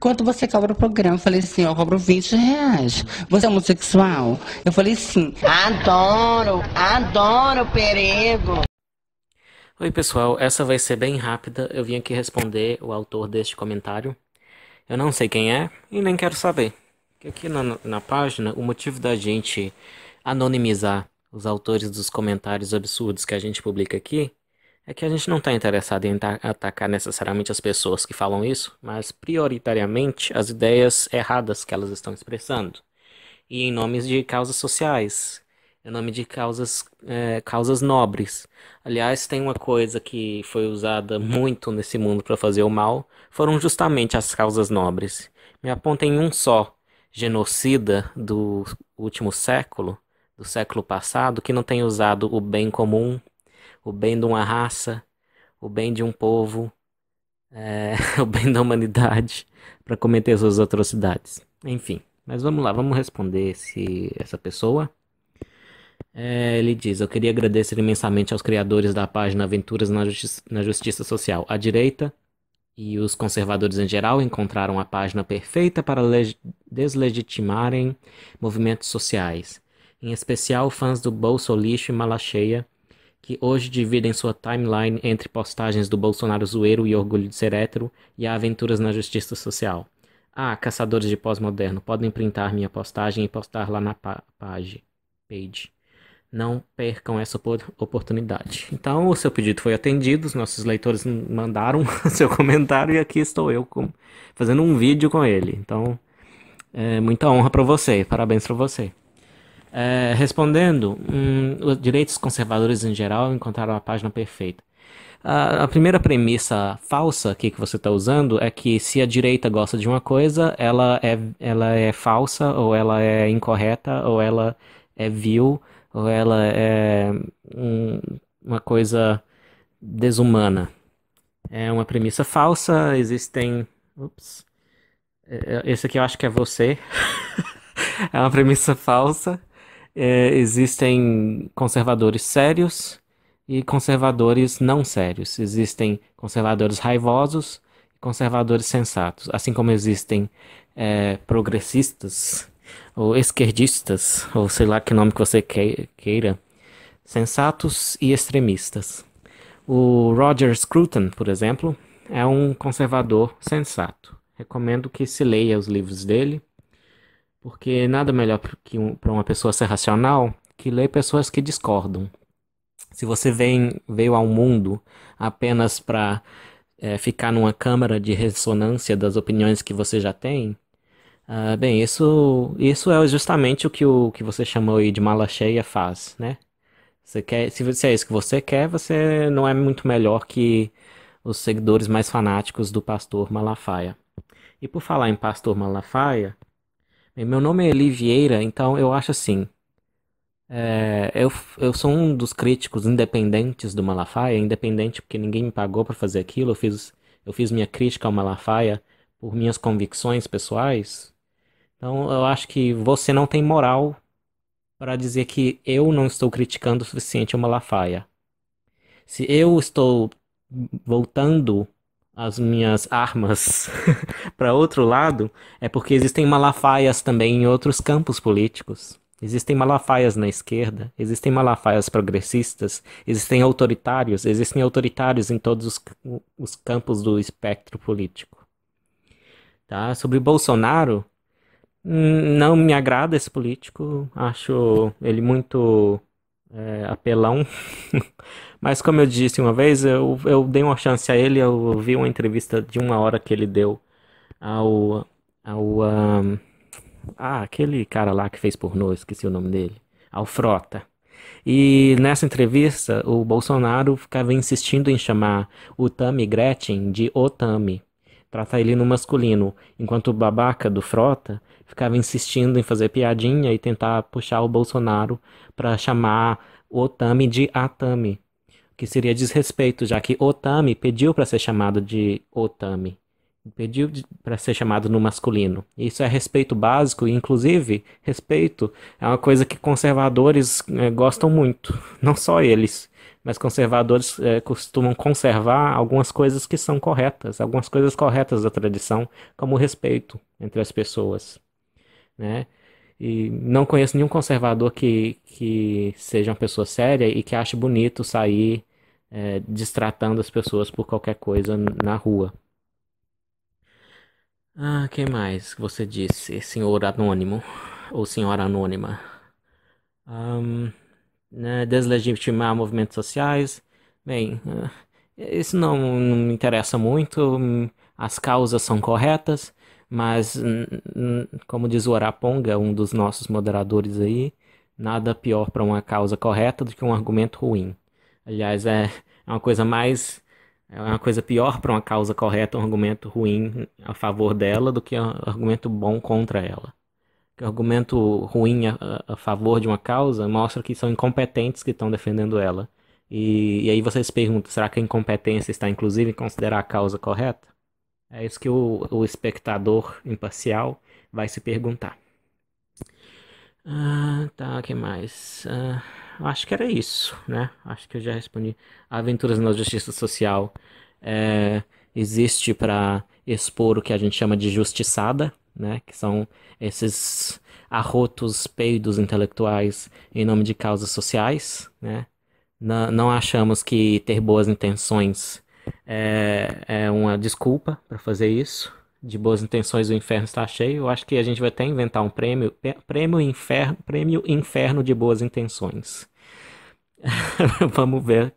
Quanto você cobra o programa? Eu falei assim, eu cobro 20 reais. Você é homossexual? Eu falei sim. Adoro, adoro perigo. Oi pessoal, essa vai ser bem rápida. Eu vim aqui responder o autor deste comentário. Eu não sei quem é e nem quero saber. Aqui na, na página, o motivo da gente anonimizar os autores dos comentários absurdos que a gente publica aqui é que a gente não está interessado em atacar necessariamente as pessoas que falam isso, mas prioritariamente as ideias erradas que elas estão expressando. E em nomes de causas sociais, em nome de causas, é, causas nobres. Aliás, tem uma coisa que foi usada muito nesse mundo para fazer o mal, foram justamente as causas nobres. Me apontem um só genocida do último século, do século passado, que não tem usado o bem comum o bem de uma raça, o bem de um povo, é, o bem da humanidade para cometer suas atrocidades. Enfim, mas vamos lá, vamos responder se essa pessoa. É, ele diz: Eu queria agradecer imensamente aos criadores da página Aventuras na, Justi na Justiça Social. A direita e os conservadores em geral encontraram a página perfeita para deslegitimarem movimentos sociais, em especial fãs do Bolsolixo e Malacheia que hoje dividem sua timeline entre postagens do Bolsonaro zoeiro e orgulho de ser hétero e aventuras na justiça social. Ah, caçadores de pós-moderno, podem printar minha postagem e postar lá na page. page. Não percam essa oportunidade. Então, o seu pedido foi atendido, os nossos leitores mandaram seu comentário e aqui estou eu com... fazendo um vídeo com ele. Então, é muita honra para você, parabéns para você. É, respondendo, hum, os direitos conservadores em geral encontraram a página perfeita. A, a primeira premissa falsa aqui que você está usando é que se a direita gosta de uma coisa, ela é, ela é falsa, ou ela é incorreta, ou ela é vil, ou ela é um, uma coisa desumana. É uma premissa falsa, existem. Ups. É, é, esse aqui eu acho que é você. é uma premissa falsa é, existem conservadores sérios e conservadores não sérios. Existem conservadores raivosos e conservadores sensatos, assim como existem é, progressistas ou esquerdistas, ou sei lá que nome que você queira, sensatos e extremistas. O Roger Scruton, por exemplo, é um conservador sensato. Recomendo que se leia os livros dele porque nada melhor que um, para uma pessoa ser racional que ler pessoas que discordam. Se você vem, veio ao mundo apenas para é, ficar numa câmara de ressonância das opiniões que você já tem, uh, bem, isso, isso é justamente o que, o que você chamou aí de mala cheia faz, né? Você quer, se, se é isso que você quer, você não é muito melhor que os seguidores mais fanáticos do pastor Malafaia. E por falar em pastor Malafaia, meu nome é Eli Vieira, então eu acho assim. É, eu, eu sou um dos críticos independentes do Malafaia, independente porque ninguém me pagou para fazer aquilo. Eu fiz, eu fiz minha crítica ao Malafaia por minhas convicções pessoais. Então eu acho que você não tem moral para dizer que eu não estou criticando o suficiente o Malafaia. Se eu estou voltando as minhas armas para outro lado, é porque existem malafaias também em outros campos políticos. Existem malafaias na esquerda, existem malafaias progressistas, existem autoritários, existem autoritários em todos os, os campos do espectro político. Tá? Sobre Bolsonaro, não me agrada esse político, acho ele muito é, apelão. Mas como eu disse uma vez, eu, eu dei uma chance a ele, eu vi uma entrevista de uma hora que ele deu ao. ao um, ah, aquele cara lá que fez pornô, esqueci o nome dele. Ao Frota. E nessa entrevista, o Bolsonaro ficava insistindo em chamar o Tami Gretchen de Otami tratar ele no masculino, enquanto o babaca do Frota ficava insistindo em fazer piadinha e tentar puxar o Bolsonaro para chamar o Otami de Atami, que seria desrespeito, já que Otami pediu para ser chamado de Otami, pediu para ser chamado no masculino. Isso é respeito básico e, inclusive, respeito é uma coisa que conservadores eh, gostam muito, não só eles mas conservadores é, costumam conservar algumas coisas que são corretas, algumas coisas corretas da tradição, como o respeito entre as pessoas, né? E não conheço nenhum conservador que, que seja uma pessoa séria e que ache bonito sair é, distratando as pessoas por qualquer coisa na rua. Ah, quem mais você disse, senhor anônimo ou senhora anônima? Um, né, deslegitimar movimentos sociais. Bem, eh, isso não, não me interessa muito, as causas são corretas, mas, como diz o Araponga, um dos nossos moderadores aí, nada pior para uma causa correta do que um argumento ruim. Aliás, é, é uma coisa mais. É uma coisa pior para uma causa correta um argumento ruim a favor dela do que um argumento bom contra ela. É argumento ruim a, a, favor de uma causa mostra que são incompetentes que estão defendendo ela. E, e aí vocês perguntam, será que a incompetência está inclusive em considerar a causa correta? É isso que o, o espectador imparcial vai se perguntar. Ah, tá, que mais? Ah, acho que era isso, né? Acho que eu já respondi. Aventuras na Justiça Social é, existe para expor o que a gente chama de justiçada, né? Que são esses arrotos peidos intelectuais em nome de causas sociais, né? Não, não achamos que ter boas intenções é, é uma desculpa para fazer isso. De boas intenções o inferno está cheio. Eu acho que a gente vai até inventar um prêmio, prêmio inferno, prêmio inferno de boas intenções. Vamos ver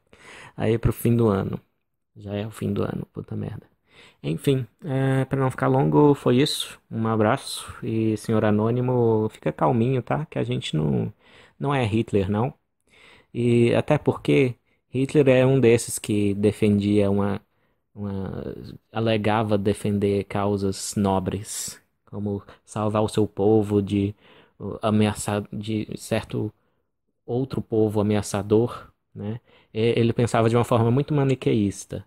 aí pro fim do ano. Já é o fim do ano, puta merda. Enfim, é, para não ficar longo, foi isso. Um abraço e senhor anônimo, fica calminho, tá? Que a gente não não é Hitler não. E até porque Hitler é um desses que defendia uma, uma alegava defender causas nobres, como salvar o seu povo de ameaçado de certo outro povo ameaçador, né? Ele pensava de uma forma muito maniqueísta.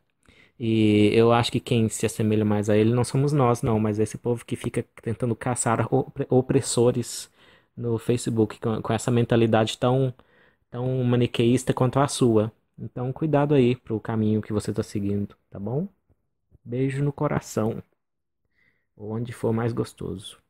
E eu acho que quem se assemelha mais a ele não somos nós, não, mas esse povo que fica tentando caçar opressores no Facebook com, com essa mentalidade tão, tão maniqueísta quanto a sua. Então, cuidado aí pro caminho que você está seguindo, tá bom? Beijo no coração, ou onde for mais gostoso.